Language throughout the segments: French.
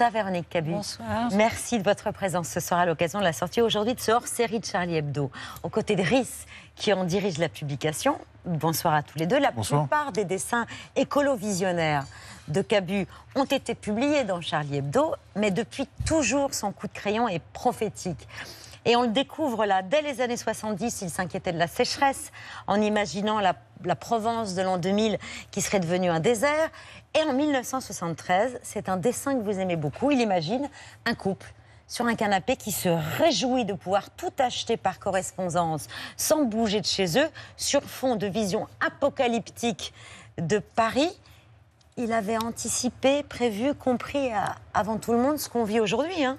Bonsoir Véronique Cabu. Merci de votre présence ce soir à l'occasion de la sortie aujourd'hui de ce hors-série de Charlie Hebdo, aux côtés de Rhys, qui en dirige la publication. Bonsoir à tous les deux. La plupart des dessins écolo-visionnaires de Cabu ont été publiés dans Charlie Hebdo, mais depuis toujours son coup de crayon est prophétique. Et on le découvre là, dès les années 70, il s'inquiétait de la sécheresse en imaginant la, Provence de l'an 2000 qui serait devenue un désert. Et en 1973, c'est un dessin que vous aimez beaucoup, il imagine un couple sur un canapé qui se réjouit de pouvoir tout acheter par correspondance sans bouger de chez eux, sur fond de vision apocalyptique de Paris. Il avait anticipé, prévu, compris euh, avant tout le monde ce qu'on vit aujourd'hui. Hein.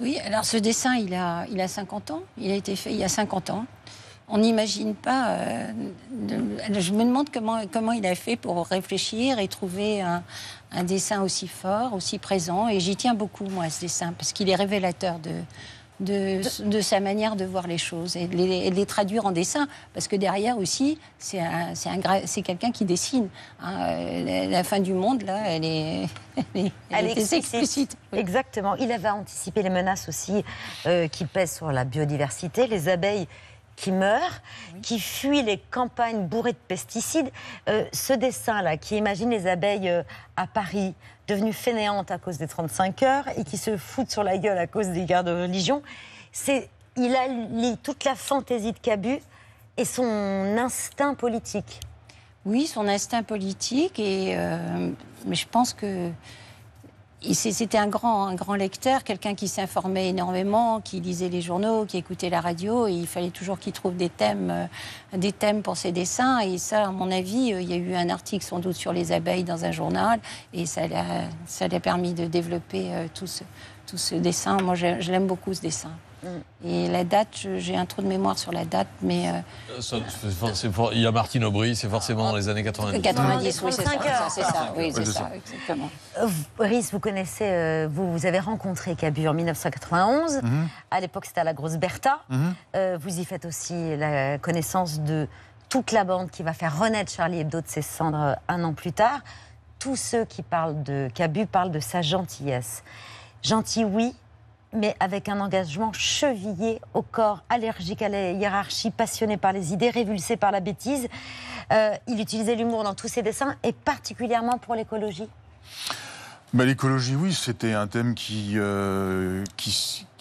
Oui, alors ce dessin, il a, il a 50 ans. Il a été fait il y a 50 ans. On n'imagine pas. Euh, je me demande comment, comment il a fait pour réfléchir et trouver un, un dessin aussi fort, aussi présent. Et j'y tiens beaucoup, moi, à ce dessin, parce qu'il est révélateur de, de, sa manière de voir les choses et de les, traduire en dessin. Parce que derrière aussi, c'est quelqu'un qui dessine. Hein. Euh, la fin du monde, là, elle est, est, explicite. Exactement. Il avait anticipé les menaces aussi euh, qui pèsent sur la biodiversité. Les abeilles qui meurt, qui fuit les campagnes bourrées de pesticides. Euh, ce dessin-là, qui imagine les abeilles euh, à Paris devenues fainéantes à cause des 35 heures et qui se foutent sur la gueule à cause des guerres de religion, c'est, il allie toute la fantaisie de Cabu et son instinct politique. Oui, son instinct politique, et, euh, mais je pense que c'était un grand, grand lecteur, quelqu'un qui s'informait énormément, qui lisait les journaux, qui écoutait la radio. Et il fallait toujours qu'il trouve des thèmes, euh, des thèmes pour ses dessins. Et ça, à mon avis, euh, il y a eu un article sans doute sur les abeilles dans un journal. Et ça a permis de développer euh, tout ce, tout ce dessin. Moi, je l'aime beaucoup, ce dessin. Et la date, j'ai un trou de mémoire sur la date, mais. Euh, euh, il y a Martine Aubry, c'est forcément dans les années 90. 90, euh, oui, c'est ça. C'est ça, oui, c'est ça, exactement. Brice, vous connaissez, vous, vous avez rencontré Cabu en 1991. Mhm. À l'époque, c'était à la Grosse Bertha. Mhm. vous y faites aussi la connaissance de toute la bande qui va faire renaître Charlie Hebdo de ses cendres un an plus tard. Tous ceux qui parlent de Cabu parlent de sa gentillesse. Gentil, oui, mais avec un engagement chevillé au corps, allergique à la hiérarchie, passionné par les idées, révulsé par la bêtise. Euh, il utilisait l'humour dans tous ses dessins et particulièrement pour l'écologie. Bah, l'écologie, oui, c'était un thème qui, euh,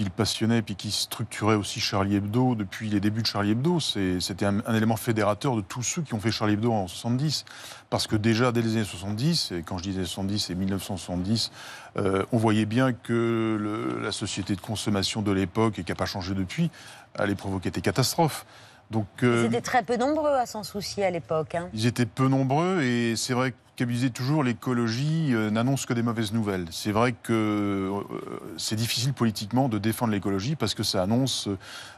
le passionnait et qui structurait aussi Charlie Hebdo depuis les débuts de Charlie Hebdo. C'était un, élément fédérateur de tous ceux qui ont fait Charlie Hebdo en 70. Parce que déjà, dès les années 70, et quand je disais 70 et 1970, on voyait bien que la société de consommation de l'époque, et qui n'a pas changé depuis, allait provoquer des catastrophes. Donc, ils euh, étaient très peu nombreux à s'en soucier à l'époque. Hein. Ils étaient peu nombreux et c'est vrai qu'abuser toujours l'écologie euh, n'annonce que des mauvaises nouvelles. C'est vrai que euh, c'est difficile politiquement de défendre l'écologie parce que ça annonce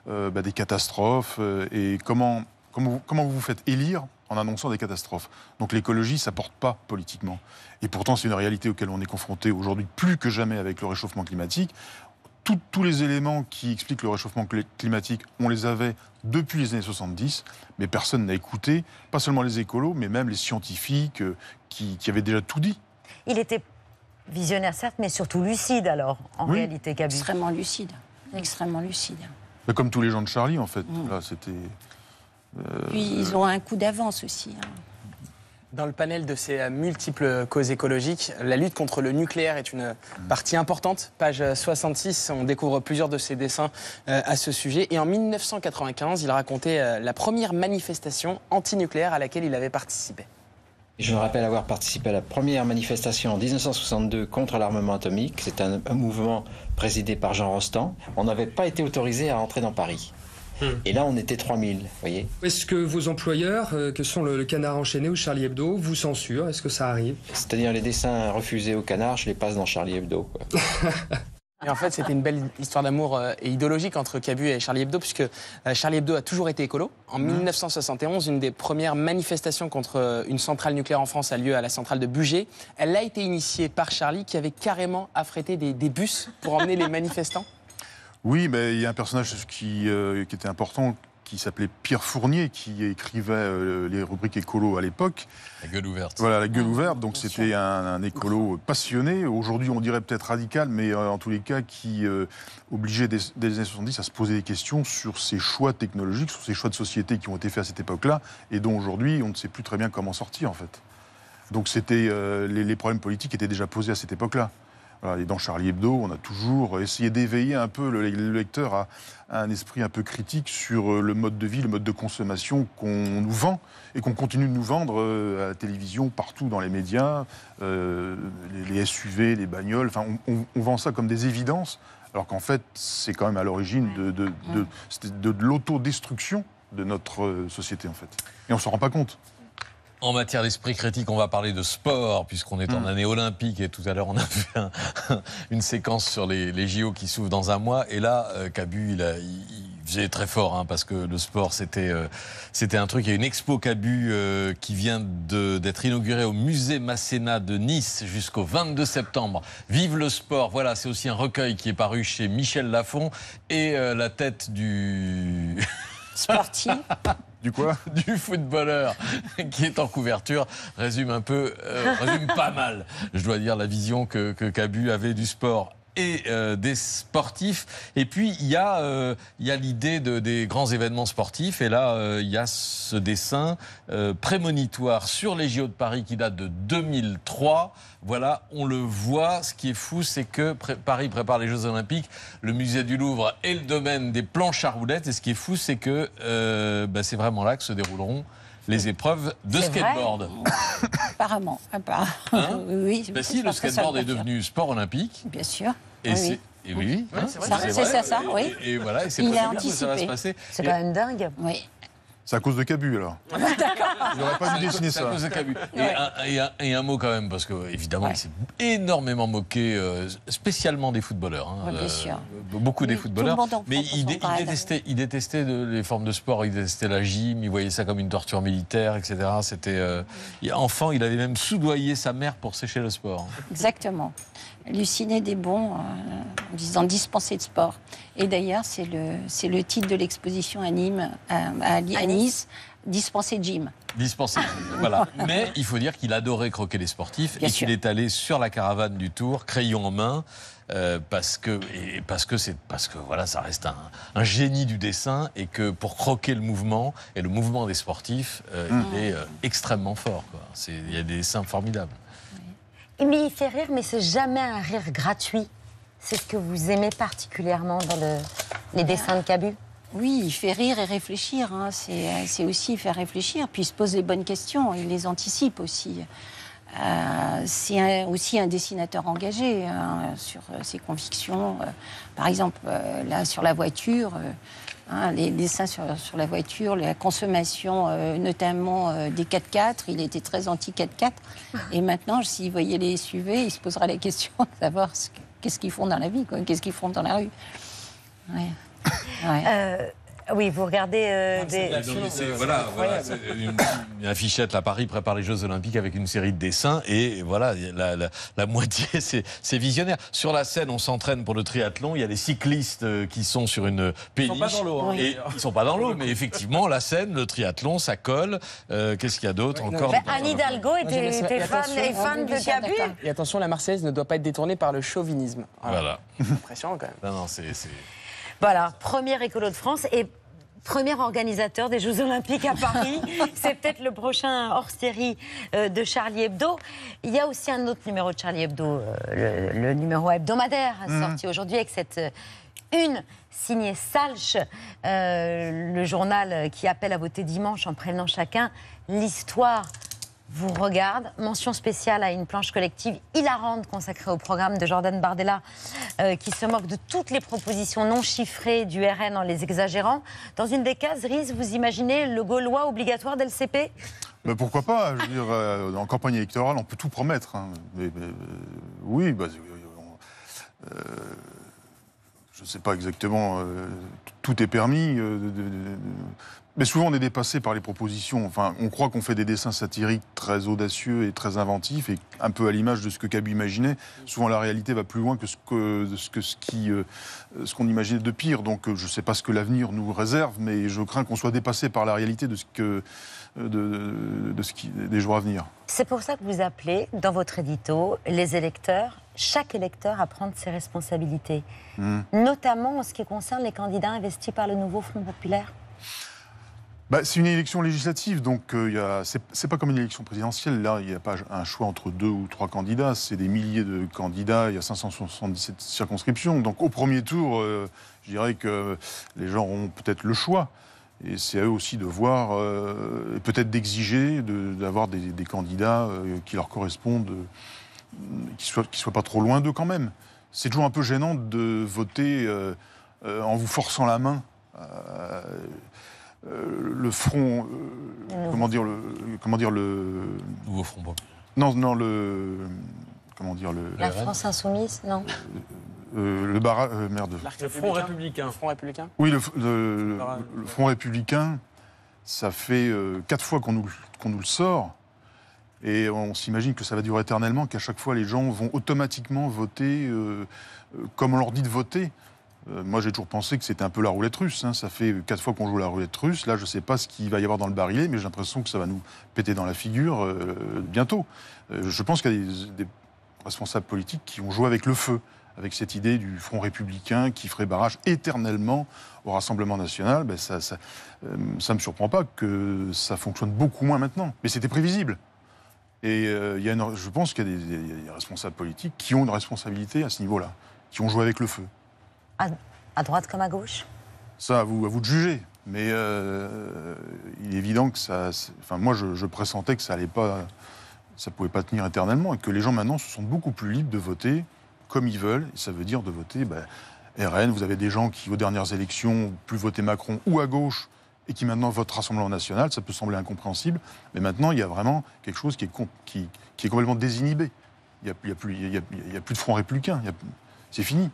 bah, des catastrophes et comment, comment, vous, vous faites élire en annonçant des catastrophes. Donc l'écologie, ça porte pas politiquement. Et pourtant, c'est une réalité auquel on est confronté aujourd'hui plus que jamais avec le réchauffement climatique tous les éléments qui expliquent le réchauffement climatique, on les avait depuis les années 70, mais personne n'a écouté, pas seulement les écolos, mais même les scientifiques euh, qui, avaient déjà tout dit. Il était visionnaire, certes, mais surtout lucide, alors, en réalité, Gabi. Extrêmement lucide. Extrêmement lucide. comme tous les gens de Charlie, en fait. Mm. c'était. Euh, Puis ils ont un coup d'avance aussi. Hein. Dans le panel de ces euh, multiples causes écologiques, la lutte contre le nucléaire est une euh, mm. partie importante. Page 66, euh, on découvre plusieurs de ses dessins à ce sujet. Et en 1995, il racontait la première manifestation antinucléaire à laquelle il avait participé. Je me rappelle avoir participé à la première manifestation en 1962 contre l'armement atomique. C'est un, mouvement présidé par Jean Rostand. On n'avait pas été autorisé à entrer dans Paris. Hmm. Et là, on était 3000, vous voyez. Est-ce que vos employeurs, euh, que sont le, Canard Enchaîné ou Charlie Hebdo, vous censurent Est-ce que ça arrive C'est-à-dire les dessins refusés au Canard, je les passe dans Charlie Hebdo. Et en fait, c'était une belle histoire d'amour euh, et idéologique entre Cabu et Charlie Hebdo, puisque euh, Charlie Hebdo a toujours été écolo. En 1971, hmm. une des premières manifestations contre une centrale nucléaire en France a lieu à la centrale de Bugey. Elle a été initiée par Charlie, qui avait carrément affrété des bus pour emmener les manifestants. Oui, mais il y a un personnage euh, qui, était important, qui s'appelait Pierre Fournier, qui écrivait euh, les rubriques écolo à l'époque. La gueule ouverte. Voilà, la gueule ah ouverte. Donc c'était un, écolo passionné. Aujourd'hui, on dirait peut-être radical, mais euh, en tous les cas, qui obligeait des, les années 70 à se poser des questions sur ces choix technologiques, sur ces choix de société qui ont été faits à cette époque-là, et dont aujourd'hui, on ne sait plus très bien comment sortir, en fait. Donc c'était les, les problèmes politiques étaient déjà posés à cette époque-là dans Charlie Hebdo, on a toujours essayé d'éveiller un peu le, lecteur à, un esprit un peu critique sur euh, le mode de vie, le mode de consommation qu'on nous vend et qu'on continue de nous vendre euh, à la télévision, partout dans les médias, euh, les, SUV, les bagnoles. Enfin, on, vend ça comme des évidences, alors qu'en fait, c'est quand même à l'origine de, l'autodestruction de notre société, en fait. Et on ne s'en rend pas compte. En matière d'esprit critique, on va parler de sport, puisqu'on est en mm. année olympique, et tout à l'heure on a fait une séquence sur les, JO qui s'ouvrent dans un mois, et là, euh, Cabu, il, a, il, faisait très fort, hein, parce que le sport, c'était euh, c'était un truc. Il y a une expo Cabu euh, qui vient d'être inaugurée au musée Masséna de Nice jusqu'au 22 septembre. Vive le sport, voilà, c'est aussi un recueil qui est paru chez Michel Lafon, et la tête du... sportif. Du quoi Du footballeur qui est en couverture résume un peu, euh, résume pas mal, je dois dire, la vision que, que Cabu avait du sport et euh, des sportifs. Et puis, il y a, euh, il a l'idée de, des grands événements sportifs. Et là, euh, il y a ce dessin prémonitoire sur les JO de Paris qui date de 2003. Voilà, on le voit. Ce qui est fou, c'est que Paris prépare les Jeux Olympiques, le musée du Louvre et le domaine des planches à roulettes. Et ce qui est fou, c'est que bah, c'est vraiment là que se dérouleront les épreuves de skateboard. Apparemment. Apparemment. Hein oui, oui, bah si, le skateboard est devenu sport olympique. Bien sûr. Et ah oui. Et oui, oui hein, c'est ça, ça, oui. Et, et voilà, et c'est possible que ça va se passer. C'est quand même dingue. Oui. C'est à cause de Cabu, alors. Il n'aurait pas dû dessiner ça. C'est à cause de Cabu. Et, un, mot quand même, parce que évidemment, il s'est énormément moqué, euh, spécialement des footballeurs. Hein, bien euh, sûr. Beaucoup des footballeurs. Mais il, dé, il, détestait, il détestait de, les formes de sport, il détestait la gym, il voyait ça comme une torture militaire, etc. C'était euh, enfant, il avait même soudoyé sa mère pour sécher le sport. Exactement. Luciner des bons en disant dispenser de sport. Et d'ailleurs, c'est le, le titre de l'exposition anime. à Nîmes dispenser Jim. Dispenser voilà. Mais il faut dire qu'il adorait croquer les sportifs et qu'il est allé sur la caravane du Tour, crayon en main. Euh, parce que parce que c'est parce que voilà ça reste un, génie du dessin et que pour croquer le mouvement et le mouvement des sportifs euh, mm. il est euh, extrêmement fort il y a des dessins formidables oui. mais il fait rire mais c'est jamais un rire gratuit c'est ce que vous aimez particulièrement dans les dessins de Cabu oui, il fait rire et réfléchir. Hein. Euh, c'est aussi faire réfléchir, puis il se pose les bonnes questions, il les anticipe aussi. Euh, c'est aussi un dessinateur engagé hein, sur euh, ses convictions. par exemple, là, sur la voiture, hein, les dessins sur, la voiture, la consommation, notamment des 4x4, il était très anti-4x4. Et maintenant, s'il voyait les SUV, il se posera la question de savoir qu'est-ce qu'ils font dans la vie, qu'est-ce qu'ils font dans la rue. Ouais. Euh, oui, vous regardez euh, des. voilà, voilà une, affichette La Paris prépare les Jeux Olympiques avec une série de dessins et voilà, la, moitié, c'est visionnaire. Sur la scène, on s'entraîne pour le triathlon. Il y a des cyclistes euh, qui sont sur une péniche. Hein. Ils sont pas dans l'eau. ils sont pas dans l'eau, mais effectivement, la scène, le triathlon, ça colle. Qu'est-ce qu'il y a d'autre encore bah, Anne Hidalgo était, fan, de Cabu. Et attention, la Marseillaise ne doit pas être détournée par le chauvinisme. Voilà. voilà. Impressionnant quand même. Non, non, c'est. Voilà, premier écolo de France et premier organisateur des Jeux Olympiques à Paris. C'est peut-être le prochain hors-série euh, de Charlie Hebdo. Il y a aussi un autre numéro de Charlie Hebdo, euh, le, numéro hebdomadaire hmm. sorti aujourd'hui avec cette euh, une signée Salch, le journal qui appelle à voter dimanche en prenant chacun l'histoire vous regarde. Mention spéciale à une planche collective hilarante consacrée au programme de Jordan Bardella, euh, qui se moque de toutes les propositions non chiffrées du RN en les exagérant. Dans une des cases, Riz, vous imaginez le Gaulois obligatoire d'LCP mais pourquoi pas euh, En campagne électorale, on peut tout promettre. Hein. Euh, oui, bah, je ne sais pas exactement tout est permis. Euh, mais souvent, on est dépassé par les propositions. Enfin, on croit qu'on fait des dessins satiriques très audacieux et très inventifs, et un peu à l'image de ce que Cabu imaginait. Souvent, la réalité va plus loin que ce que ce, que, ce qui euh, ce qu'on imaginait de pire. Donc, euh, je ne sais pas ce que l'avenir nous réserve, mais je crains qu'on soit dépassé par la réalité de ce que de, ce qui, des jours à venir. C'est pour ça que vous appelez dans votre édito les électeurs chaque électeur à prendre ses responsabilités, hmm. notamment en ce qui concerne les candidats investis par le nouveau Front populaire bah, c'est une élection législative, donc euh, c'est pas comme une élection présidentielle. Là, il n'y a pas un choix entre deux ou trois candidats. C'est des milliers de candidats. Il y a 577 circonscriptions. Donc au premier tour, euh, je dirais que les gens auront peut-être le choix. Et c'est à eux aussi de voir, euh, peut-être d'exiger d'avoir des, candidats euh, qui leur correspondent, qui ne qui soient, pas trop loin d'eux quand même. C'est toujours un peu gênant de voter euh, en vous forçant la main. Euh, euh, le front, mm. comment dire, le, comment dire le nouveau front. Non, non le, comment dire le. La France insoumise, non. le barrage. merde. Le Front républicain. Front républicain Oui, le, Front républicain, ça fait quatre fois qu'on nous, nous, le sort. Et on s'imagine que ça va durer éternellement, qu'à chaque fois les gens vont automatiquement voter comme on leur dit de voter. Euh, moi, j'ai toujours pensé que c'était un peu la roulette russe. Hein. Ça fait quatre fois qu'on joue la roulette russe. Là, je ne sais pas ce qu'il va y avoir dans le barillet, mais j'ai l'impression que ça va nous péter dans la figure euh, bientôt. Euh, je pense qu'il y a des, responsables politiques qui ont joué avec le feu, avec cette idée du front républicain qui ferait barrage éternellement au Rassemblement national. Ben, ça ne me surprend pas que ça fonctionne beaucoup moins maintenant. Mais c'était prévisible. Et il y a je pense qu'il y a des responsables politiques qui ont une responsabilité à ce niveau-là, qui ont joué avec le feu à, droite comme à gauche Ça, à vous, à vous de juger. Mais euh, il est évident que ça. Enfin, moi, je, pressentais que ça allait pas, ça pouvait pas tenir éternellement et que les gens maintenant se sentent beaucoup plus libres de voter comme ils veulent. ça veut dire de voter bah, RN. Vous avez des gens qui, aux dernières élections, ont pu voter Macron ou à gauche et qui maintenant votent Rassemblement National. Ça peut sembler incompréhensible, mais maintenant, il y a vraiment quelque chose qui est, complètement désinhibé. Il n'y a, a, plus de front républicain. C'est fini.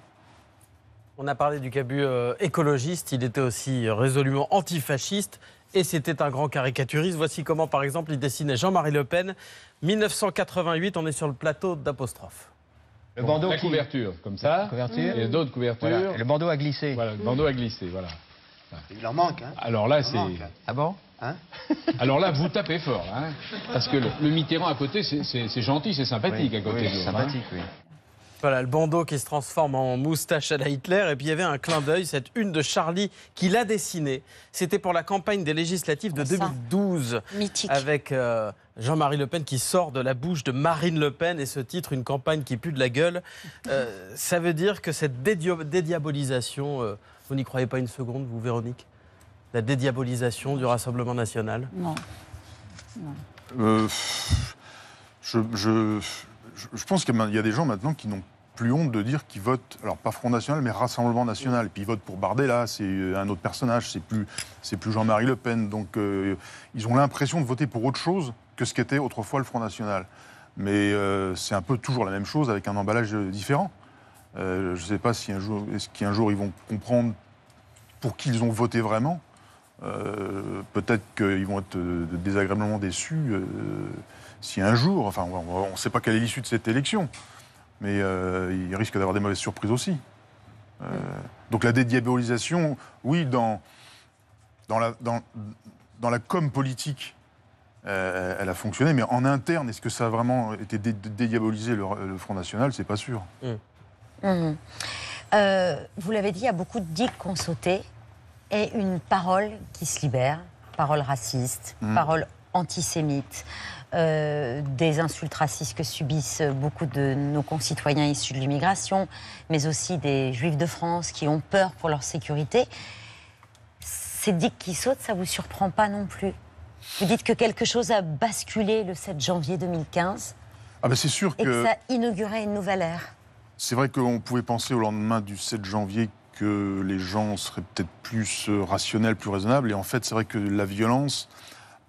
On a parlé du Cabu euh, écologiste, il était aussi euh, résolument antifasciste et c'était un grand caricaturiste. Voici comment, par exemple, il dessinait Jean-Marie Le Pen, 1988, on est sur le plateau d'apostrophe. Le bandeau la couverture, comme ça. Et d'autres couvertures. le bandeau a glissé. le bandeau a glissé, voilà. Il en manque, hein Alors là, c'est... Ah bon hein Alors là, vous tapez fort, hein. Parce que le, Mitterrand à côté, c'est gentil, c'est sympathique à côté. Oui, c'est hein. sympathique, oui. Voilà, le bandeau qui se transforme en moustache à la Hitler. Et puis il y avait un clin d'œil, cette une de Charlie qui l'a dessinée. C'était pour la campagne des législatives de 2012. Mythique. Avec euh, Jean-Marie Le Pen qui sort de la bouche de Marine Le Pen et ce titre, Une campagne qui pue de la gueule. Euh, ça veut dire que cette dédiabolisation, euh, vous n'y croyez pas une seconde, vous, Véronique La dédiabolisation du Rassemblement national Non. non. je je pense qu'il y a des gens maintenant qui n'ont plus honte de dire qu'ils votent, alors pas Front National, mais Rassemblement National. Puis ils votent pour Bardella, c'est euh, un autre personnage, c'est plus, plus Jean-Marie Le Pen. Donc euh, ils ont l'impression de voter pour autre chose que ce qu'était autrefois le Front National. Mais euh, c'est un peu toujours la même chose avec un emballage différent. je ne sais pas si un jour, est-ce qu'un jour ils vont comprendre pour qui ils ont voté vraiment. Peut-être qu'ils vont être désagréablement déçus si un jour, enfin, on ne sait pas quelle est l'issue de cette élection, mais euh, il risque d'avoir des mauvaises surprises aussi. Euh, donc la dédiabolisation, oui, dans, la, com politique, euh, elle a fonctionné, mais en interne, est-ce que ça a vraiment été dédiabolisé le, Front National C'est pas sûr. Mmh. Mmh. vous l'avez dit, il y a beaucoup de digues qu'on sauté et une parole qui se libère, parole raciste, mmh. parole antisémite, euh, des insultes racistes que subissent beaucoup de nos concitoyens issus de l'immigration, mais aussi des juifs de France qui ont peur pour leur sécurité. Ces digues qui sautent, ça ne vous surprend pas non plus Vous dites que quelque chose a basculé le 7 janvier 2015 ah ben c'est sûr que... Et que ça inaugurait une nouvelle ère. C'est vrai qu'on pouvait penser au lendemain du 7 janvier que les gens seraient peut-être plus euh, rationnels, plus raisonnables. Et en fait, c'est vrai que la violence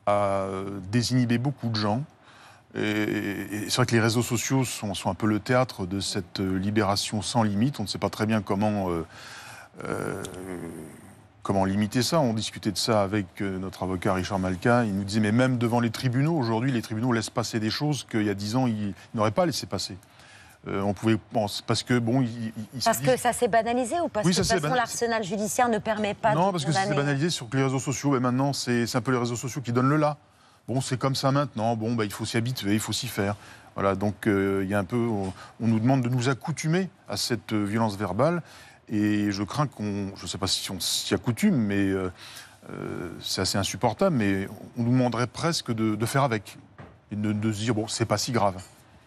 a désinhiber beaucoup de gens. Et, c'est vrai que les réseaux sociaux sont, sont, un peu le théâtre de cette libération sans limite. On ne sait pas très bien comment, euh, euh, comment limiter ça. On discutait de ça avec euh, notre avocat Richard Malka. Il nous disait, mais même devant les tribunaux, aujourd'hui, les tribunaux laissent passer des choses qu'il y a dix ans, ils n'auraient pas laissé passer. Euh, on pouvait penser parce que bon, parce que ça s'est banalisé ou parce que de façon l'arsenal judiciaire ne permet pas non parce que ça s'est banalisé sur les réseaux sociaux. et maintenant, c'est un peu les réseaux sociaux qui donnent le là. Bon, c'est comme ça maintenant. Bon, bah, il faut s'y habituer, il faut s'y faire. Voilà, donc euh, il y a un peu, on, nous demande de nous accoutumer à cette euh, violence verbale, et je crains qu'on, je ne sais pas si on s'y accoutume, mais c'est assez insupportable. Mais on nous demanderait presque de, faire avec et de, se dire bon, c'est pas si grave.